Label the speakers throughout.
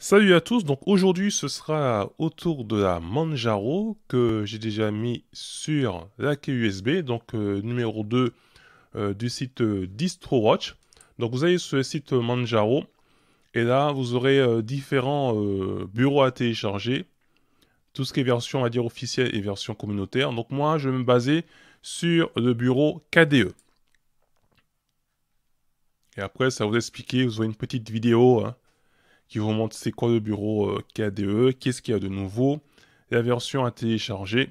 Speaker 1: Salut à tous, donc aujourd'hui ce sera autour de la Manjaro que j'ai déjà mis sur la clé USB, donc euh, numéro 2 euh, du site euh, DistroWatch. Donc vous allez sur ce site Manjaro et là vous aurez différents bureaux à télécharger, tout ce qui est version à dire officielle et version communautaire. Donc moi je vais me baser sur le bureau KDE. Et après ça vous expliquer, vous aurez une petite vidéo. Hein, qui vous montre c'est quoi le bureau euh, KDE, qu'est-ce qu'il y a de nouveau, la version à télécharger.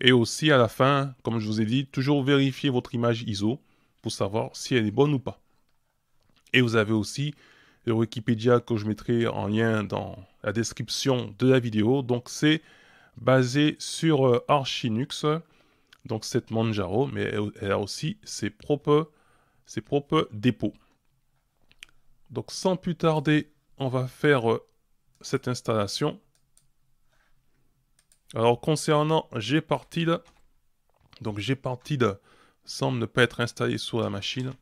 Speaker 1: Et aussi à la fin, comme je vous ai dit, toujours vérifier votre image ISO pour savoir si elle est bonne ou pas. Et vous avez aussi le Wikipédia que je mettrai en lien dans la description de la vidéo. Donc c'est basé sur euh, Archinux, donc cette Manjaro, mais elle a aussi ses propres, ses propres dépôts. Donc sans plus tarder, on va faire euh, cette installation. Alors concernant Gparted. donc Gparted semble ne pas être installé sur la machine.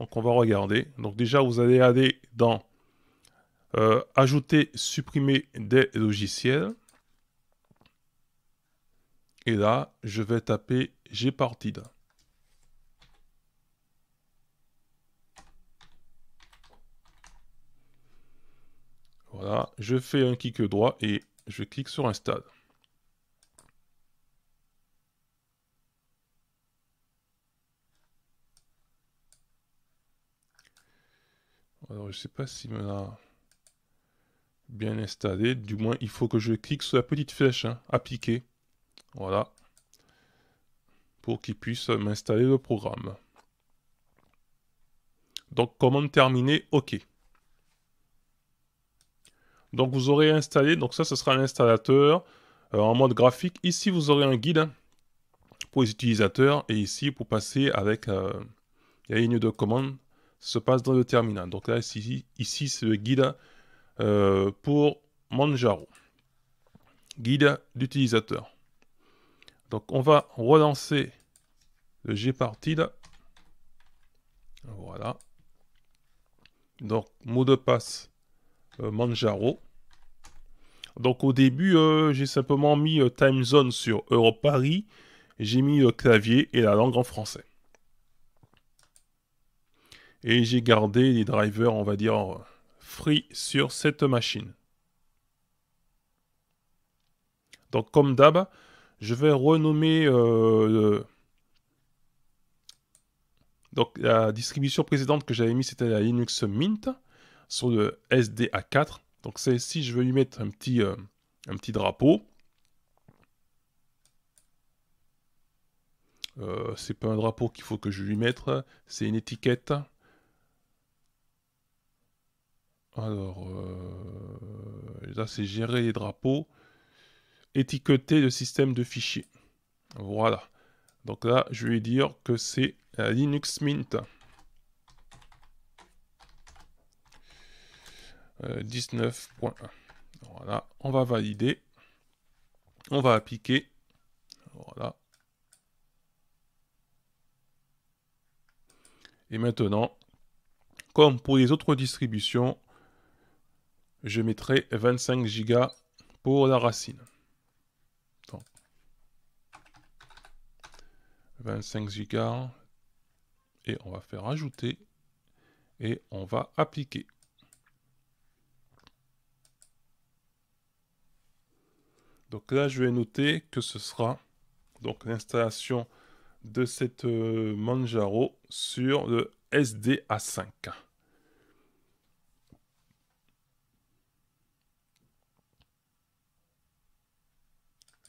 Speaker 1: Donc on va regarder. Donc déjà vous allez aller dans euh, Ajouter, supprimer des logiciels. Et là, je vais taper Gparted. je fais un clic droit et je clique sur un stade. Alors, je sais pas s'il me l'a bien installé. Du moins, il faut que je clique sur la petite flèche hein, appliquer. Voilà. Pour qu'il puisse m'installer le programme. Donc, commande terminée, OK. Donc vous aurez installé, donc ça, ce sera l'installateur installateur, en mode graphique. Ici, vous aurez un guide hein, pour les utilisateurs et ici, pour passer avec euh, la ligne de commande, se passe dans le terminal. Donc là, ici, ici c'est le guide euh, pour Manjaro, guide d'utilisateur. Donc on va relancer le Gpartid. Voilà. Donc mot de passe. Euh, Manjaro. Donc au début, euh, j'ai simplement mis euh, Time Zone sur Europe Paris, j'ai mis le euh, clavier et la langue en français. Et j'ai gardé les drivers, on va dire, free sur cette machine. Donc comme d'hab, je vais renommer Donc la distribution précédente que j'avais mis, c'était la Linux Mint sur le SDA4. Donc celle si je veux lui mettre euh, un petit, drapeau. Euh, c'est pas un drapeau qu'il faut que je lui mette, c'est une étiquette. Alors, euh, là c'est gérer les drapeaux, étiqueter le système de fichiers. Voilà. Donc là, je vais dire que c'est Linux Mint. 19.1. Euh, voilà, on va valider. On va appliquer. Voilà. Et maintenant, comme pour les autres distributions, je mettrai 25 Go pour la racine. 25 Go. Et on va faire ajouter. Et on va appliquer. Donc là, je vais noter que ce sera donc l'installation de cette euh, Manjaro sur le SDA5.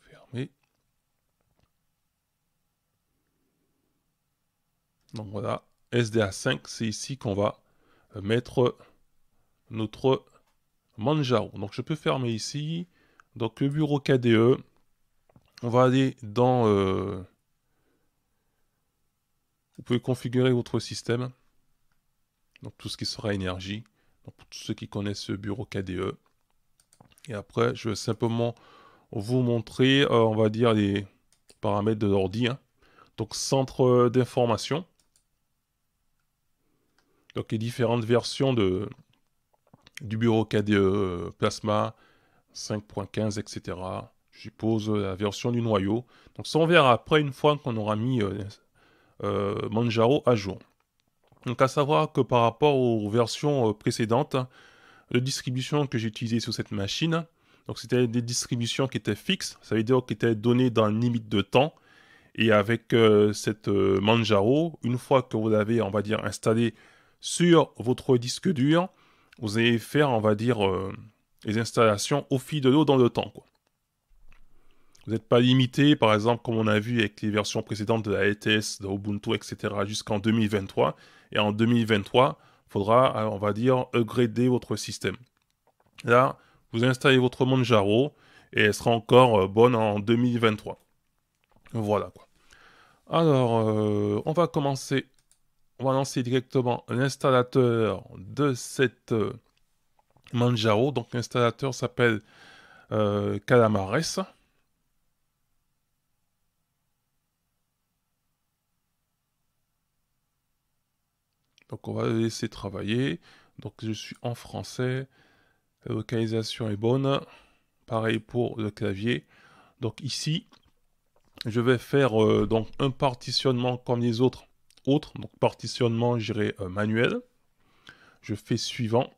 Speaker 1: Fermer. Donc voilà, SDA5, c'est ici qu'on va euh, mettre notre Manjaro. Donc je peux fermer ici. Donc le bureau KDE, on va aller dans... Euh, vous pouvez configurer votre système. Donc tout ce qui sera énergie. Donc, pour tous ceux qui connaissent le bureau KDE. Et après, je vais simplement vous montrer, euh, on va dire, les paramètres de l'ordi. Hein. Donc centre euh, d'information. Donc les différentes versions de, du bureau KDE Plasma, 5.15, etc. J'y pose euh, la version du noyau. Donc ça, on verra après une fois qu'on aura mis euh, euh, Manjaro à jour. Donc à savoir que par rapport aux versions précédentes, les distributions que j'ai utilisées sur cette machine, donc c'était des distributions qui étaient fixes, ça veut dire qui étaient données dans une limite de temps. Et avec cette Manjaro, une fois que vous l'avez, on va dire, installé sur votre disque dur, vous allez faire, on va dire, les installations au fil de l'eau dans le temps. Quoi. Vous n'êtes pas limité, par exemple, comme on a vu avec les versions précédentes de la LTS, de Ubuntu, etc., jusqu'en 2023. Et en 2023, il faudra, euh, on va dire, upgrader votre système. Là, vous installez votre manjaro et elle sera encore euh, bonne en 2023. Voilà quoi. Alors, euh, on va commencer. On va lancer directement l'installateur de cette. Manjaro. Donc l'installateur s'appelle euh, Calamares. Donc on va le laisser travailler. Donc je suis en français. La localisation est bonne. Pareil pour le clavier. Donc ici, je vais faire euh, donc un partitionnement comme les autres. Autres, donc partitionnement, je dirais euh, manuel. Je fais suivant.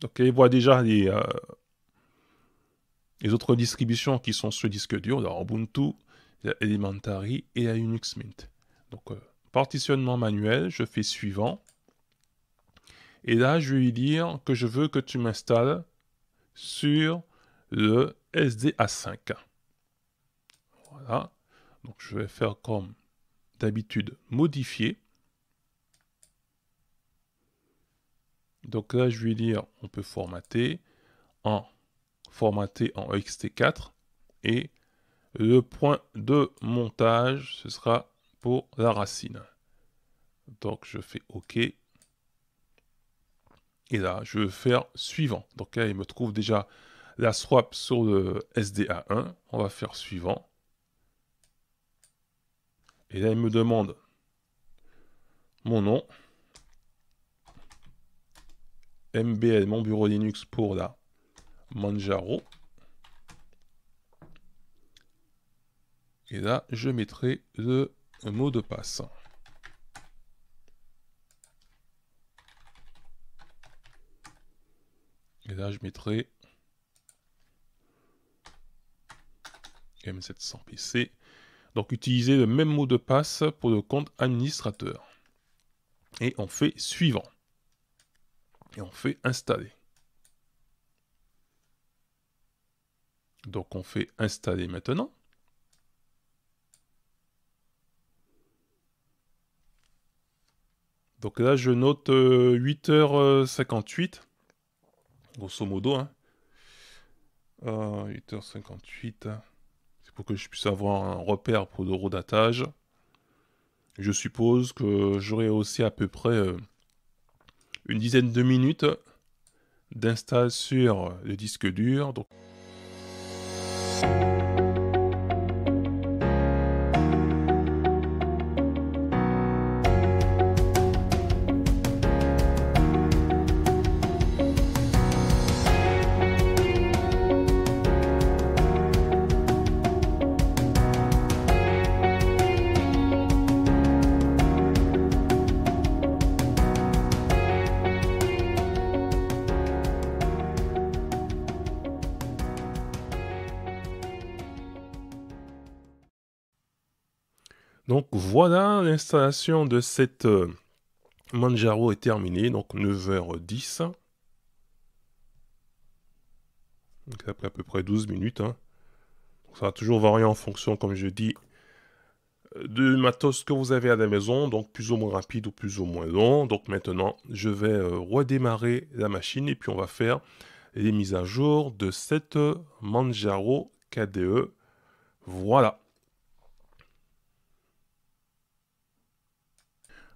Speaker 1: Donc il voit déjà euh, les, autres distributions qui sont sur le disque dur, dans Ubuntu, Elementary et la Unix Mint. Donc euh, partitionnement manuel, je fais suivant. Et là, je vais lui dire que je veux que tu m'installes sur le SDA5. Voilà. Donc je vais faire comme d'habitude modifier. Donc là, je vais dire, on peut formater en formater en ext4 et le point de montage, ce sera pour la racine. Donc je fais OK. Et là, je vais faire suivant. Donc là, il me trouve déjà la swap sur le SDA1. On va faire suivant. Et là, il me demande mon nom mbl, mon bureau Linux pour la Manjaro. Et là, je mettrai le mot de passe. Et là, je mettrai M700PC. Donc, utiliser le même mot de passe pour le compte administrateur. Et on fait suivant et on fait installer. Donc on fait installer maintenant. Donc là, je note 8h58, euh, grosso modo. 8h58, hein. euh, c'est pour que je puisse avoir un repère pour le rodatage. Je suppose que j'aurai aussi à peu près euh, une dizaine de minutes d'install sur le disque dur. Voilà, l'installation de cette euh, Manjaro est terminée, donc 9h10. après à peu près 12 minutes. Hein. ça va toujours varier en fonction, comme je dis, euh, du matos que vous avez à la maison, donc plus ou moins rapide ou plus ou moins long. Donc maintenant, je vais euh, redémarrer la machine et puis on va faire les mises à jour de cette Manjaro KDE. Voilà.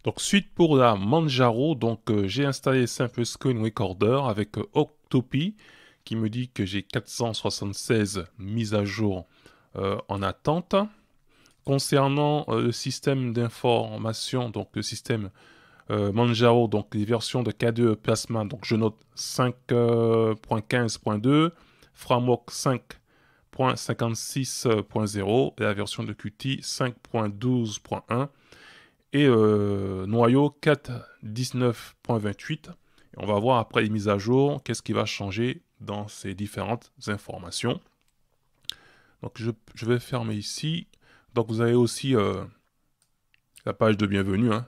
Speaker 1: Donc suite pour la Manjaro, donc euh, j'ai installé Simple Screen Recorder avec euh, Octopi qui me dit que j'ai 476 mises à jour euh, en attente. Concernant le système d'information, donc le système Manjaro, donc les versions de K2 Plasma, donc je note 5.15.2, Framework 5.56.0, et la version de Qt 5.12.1 et euh, noyau 4.19.28. On va voir après les mises à jour qu'est-ce qui va changer dans ces différentes informations. Donc je, vais fermer ici. Donc vous avez aussi euh, la page de bienvenue hein,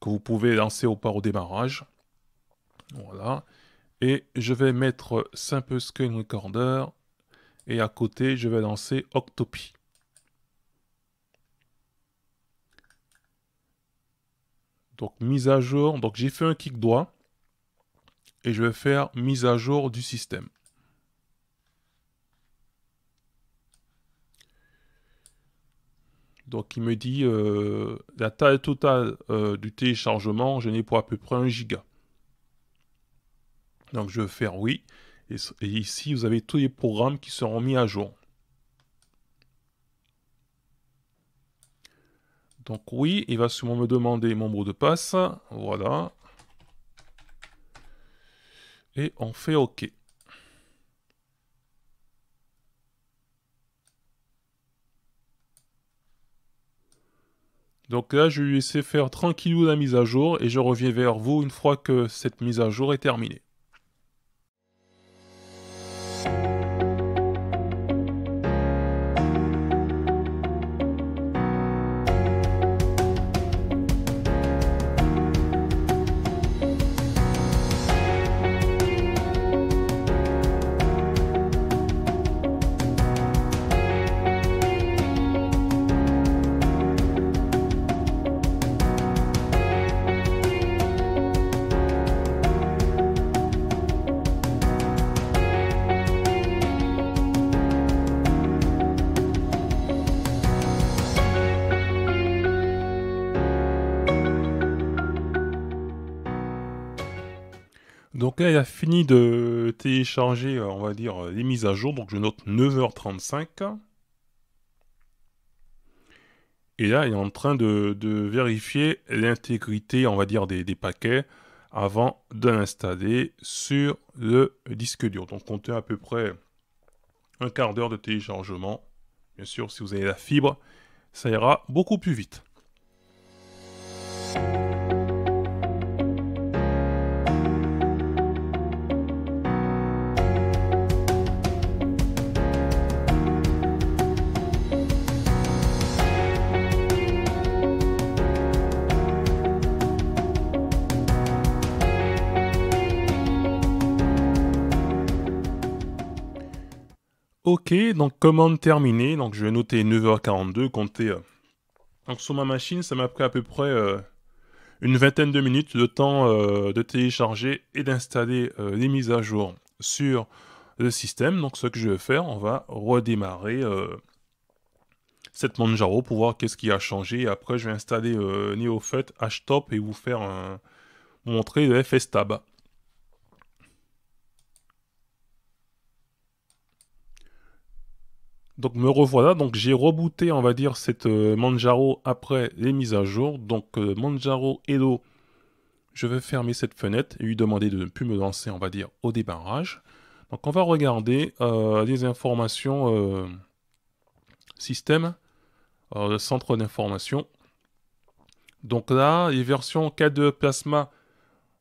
Speaker 1: que vous pouvez lancer au part au démarrage. Voilà. Et je vais mettre Simple Screen Recorder. Et à côté, je vais lancer Octopi. Donc mise à jour. Donc j'ai fait un clic droit. Et je vais faire mise à jour du système. Donc il me dit euh, la taille totale euh, du téléchargement, je n'ai pour à peu près 1 giga. Donc je vais faire oui. et ici, vous avez tous les programmes qui seront mis à jour. Donc oui, il va sûrement me demander mon mot de passe. Voilà. Et on fait OK. Donc là, je lui laisse faire tranquillou la mise à jour et je reviens vers vous une fois que cette mise à jour est terminée. Donc là, il a fini de télécharger, euh, on va dire, euh, les mises à jour. Donc je note 9h35. Et là, il est en train de, vérifier l'intégrité, on va dire, des, des paquets avant de l'installer sur le disque dur. Donc comptez à peu près un quart d'heure de téléchargement. Bien sûr, si vous avez la fibre, ça ira beaucoup plus vite. Ok, donc commande terminée. Donc je vais noter 9h42, compter. Euh, donc sur ma machine, ça m'a pris à peu près euh, une vingtaine de minutes de temps euh, de télécharger et d'installer les mises à jour sur le système. Donc ce que je vais faire, on va redémarrer cette Manjaro pour voir qu'est-ce qui a changé. après, je vais installer NeoFet, HTOP et vous faire montrer le FSTab. Donc me revoilà, donc j'ai rebooté on va dire cette euh, Manjaro après les mises à jour. Donc euh, Manjaro Hello, je vais fermer cette fenêtre et lui demander de ne plus me lancer on va dire au débarrage. Donc on va regarder les euh, informations système, le centre d'information. Donc là, les versions k de Plasma,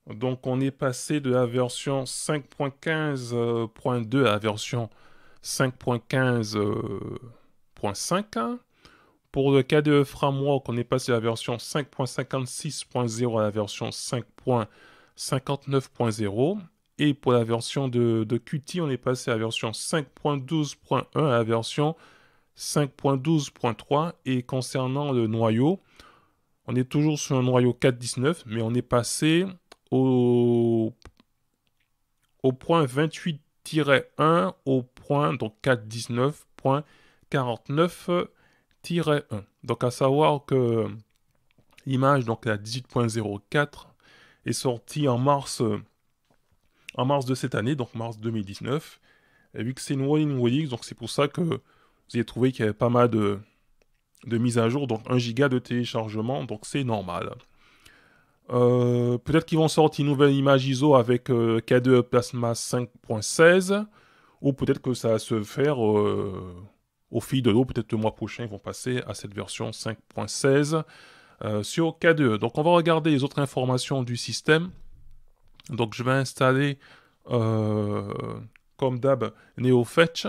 Speaker 1: donc on est passé de la version 5.15.2 à la version 5.15.5. Euh, hein. Pour le cas de framework, on est passé à la version 5.56.0 à la version 5.59.0. Et pour la version de, Qt, on est passé à la version 5.12.1 à la version 5.12.3. Et concernant le noyau, on est toujours sur un noyau 4.19, mais on est passé au, au point 28 1 au point donc 419.49-1. Donc à savoir que l'image donc la 18.04 est sortie en mars en mars de cette année donc mars 2019 et vu que c'est une Rolling donc c'est pour ça que vous avez trouvé qu'il y avait pas mal de de mise à jour donc 1 giga de téléchargement donc c'est normal. Euh, peut-être qu'ils vont sortir une nouvelle image ISO avec euh, K2 Plasma 5.16, ou peut-être que ça va se faire euh, au fil de l'eau. Peut-être le mois prochain, ils vont passer à cette version 5.16 sur K2. Donc, on va regarder les autres informations du système. Donc, je vais installer, comme d'hab, NeoFetch.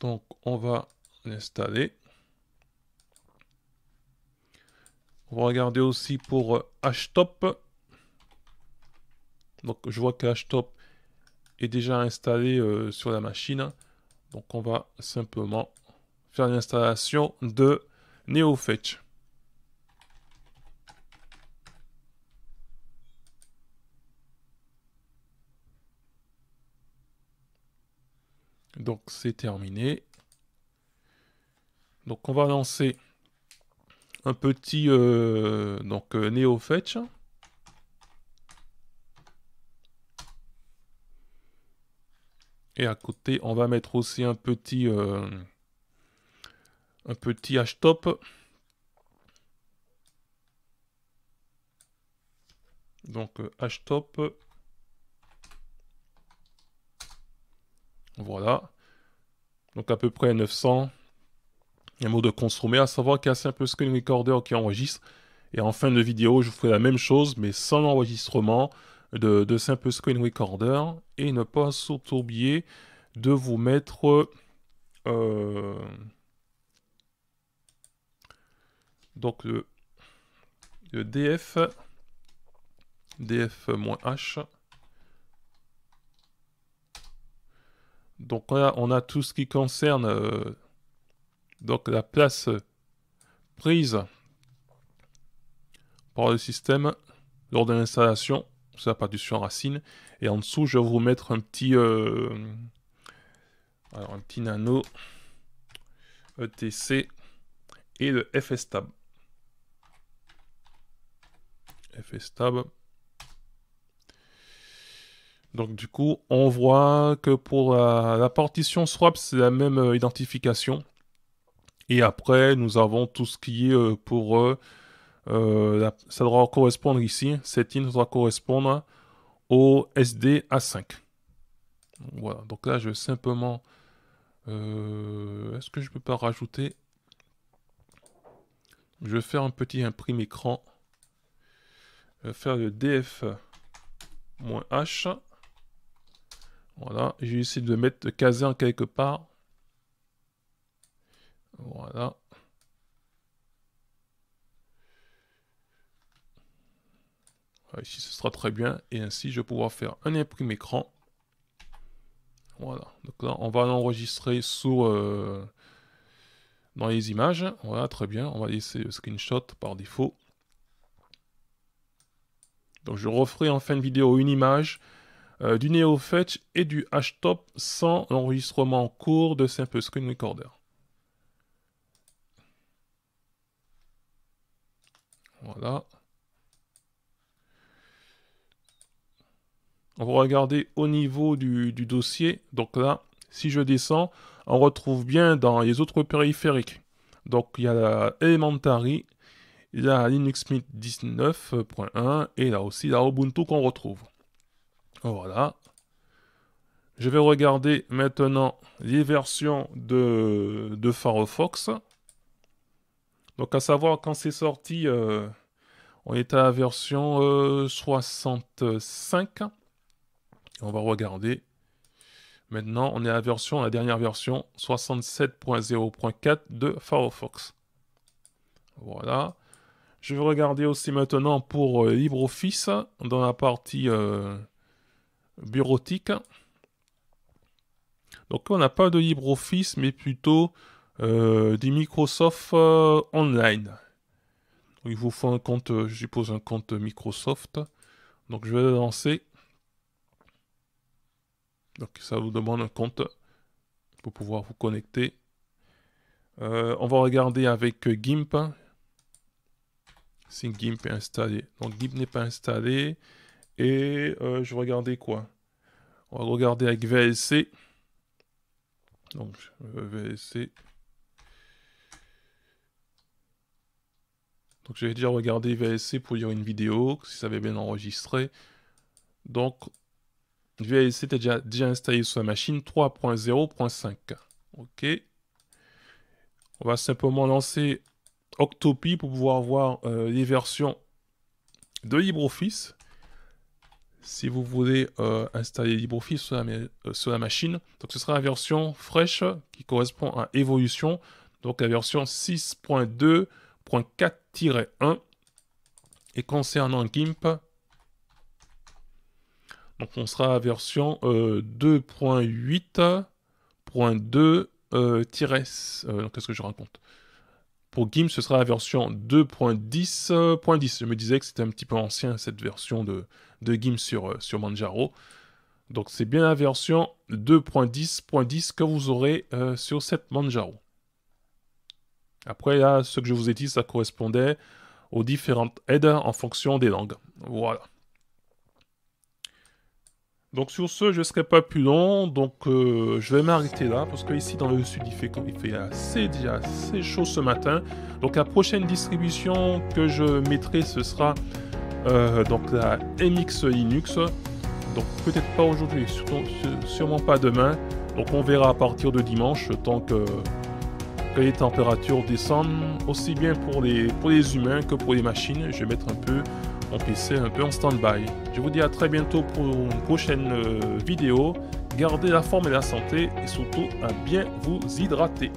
Speaker 1: Donc, on va l'installer. On va regarder aussi pour euh, htop. Donc je vois que htop est déjà installé euh, sur la machine. Donc on va simplement faire l'installation de NeoFetch. Donc c'est terminé. Donc on va lancer un petit euh, donc euh, néo Fetch. Et à côté, on va mettre aussi un petit euh, un petit top Donc top Voilà. Donc à peu près 900 un mot de consommer, à savoir a un simple screen recorder qui enregistre. Et en fin de vidéo, je ferai la même chose, mais sans l'enregistrement de, simple screen recorder. Et ne pas surtout oublier de vous mettre... Euh, donc le, df df-h donc là on a tout ce qui concerne euh, donc la place prise par le système lors de l'installation, c'est la partition racine. Et en dessous, je vais vous mettre un petit, euh, un petit nano ETC et le FSTab. FSTab. Donc du coup, on voit que pour la partition swap, c'est la même euh, identification. Et après, nous avons tout ce qui est euh, pour... Euh, euh, ça doit correspondre ici. Cette ligne doit correspondre au SD 5 Voilà, donc là je vais simplement... Est-ce que je peux pas rajouter Je vais faire un petit imprime écran. Je vais faire le df-h. Voilà, j'ai essayé de mettre caser en quelque part voilà. Ici, ce sera très bien. Et ainsi, je vais pouvoir faire un imprimé écran. Voilà. Donc là, on va l'enregistrer sous euh, dans les images. Voilà, très bien. On va laisser le screenshot par défaut. Donc je referai en fin de vidéo une image euh, du NeoFetch et du HTOP sans l'enregistrement court cours de Simple Screen Recorder. Voilà. On va regarder au niveau du, dossier. Donc là, si je descends, on retrouve bien dans les autres périphériques. Donc il y a la Elementary, il y a Linux Mint 19.1 et là aussi la Ubuntu qu'on retrouve. Voilà. Je vais regarder maintenant les versions de, de Firefox. Donc à savoir quand c'est sorti, euh, on est à la version 65. Euh, on va regarder. Maintenant, on est à la version, la dernière version 67.0.4 de Firefox. Voilà. Je vais regarder aussi maintenant pour euh, LibreOffice dans la partie bureautique. Donc on n'a pas de LibreOffice, mais plutôt euh, des Microsoft euh, Online. Il vous faut un compte, euh, je suppose, un compte Microsoft. Donc je vais le lancer. Donc ça vous demande un compte pour pouvoir vous connecter. on va regarder avec GIMP. Si GIMP est installé. Donc GIMP n'est pas installé. Et je vais regarder quoi On va regarder avec VLC. Donc VLC. Donc vais déjà regardé VLC pour lire une vidéo, si ça avait bien enregistré. Donc VLC était déjà, déjà installé sur la machine 3.0.5. Ok. On va simplement lancer Octopi pour pouvoir voir euh, les versions de LibreOffice. Si vous voulez euh, installer LibreOffice sur, euh, sur la, machine, donc ce sera la version fraîche qui correspond à Evolution, donc la version 6.2.4 1 et concernant GIMP, donc on sera à version 2.8.2 euh, euh, euh, qu'est-ce que je raconte Pour GIMP, ce sera la version 2.10.10. Je me disais que c'était un petit peu ancien cette version de, de GIMP sur, sur Manjaro. Donc c'est bien la version 2.10.10 que vous aurez sur cette Manjaro. Après, là, ce que je vous ai dit, ça correspondait aux différentes aides en fonction des langues. Voilà. Donc sur ce, je ne serai pas plus long, donc euh, je vais m'arrêter là, parce que ici dans le sud, il fait, il fait assez, assez chaud ce matin. Donc la prochaine distribution que je mettrai, ce sera euh, donc la MX Linux. Donc peut-être pas aujourd'hui, sûrement pas demain. Donc on verra à partir de dimanche, tant que que les températures descendent, aussi bien pour les, pour les humains que pour les machines. Je vais mettre un peu mon PC un peu en stand-by. Je vous dis à très bientôt pour une prochaine euh, vidéo. Gardez la forme et la santé et surtout à bien vous hydrater.